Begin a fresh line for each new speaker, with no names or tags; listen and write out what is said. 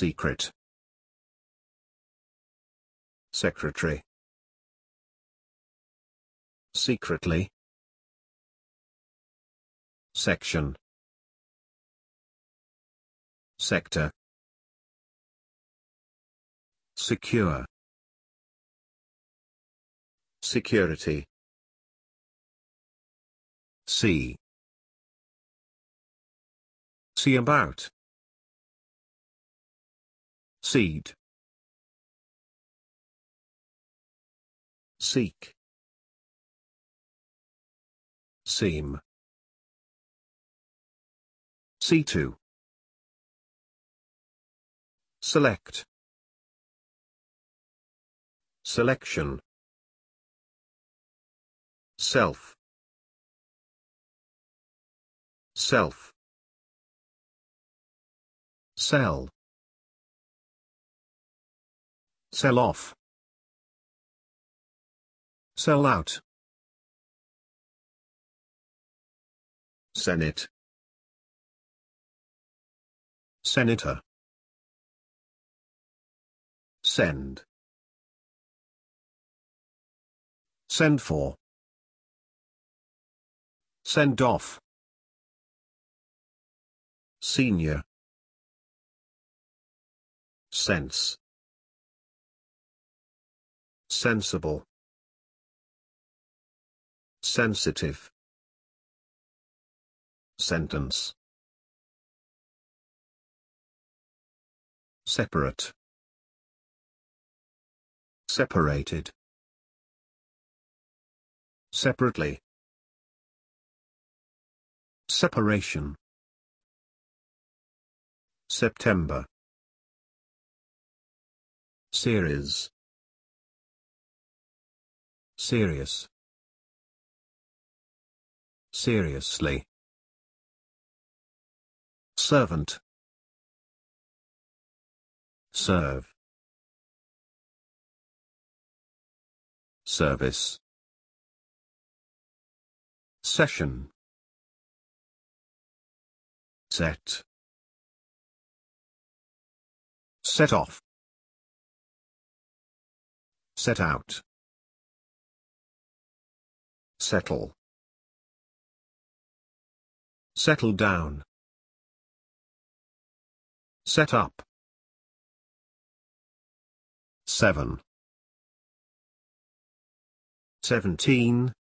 Secret. Secretary. Secretly. Section. Sector. Secure. Security. See. See about. Seed. Seek. Seam. C2. Select. Selection. Self. Self. Cell. Sell off. Sell out. Senate. Senator. Send. Send for. Send off. Senior. Sense sensible sensitive sentence separate separated separately separation September series Serious. Seriously. Servant. Serve. Service. Session. Set. Set off. Set out settle. Settle down. Set up. 7. 17.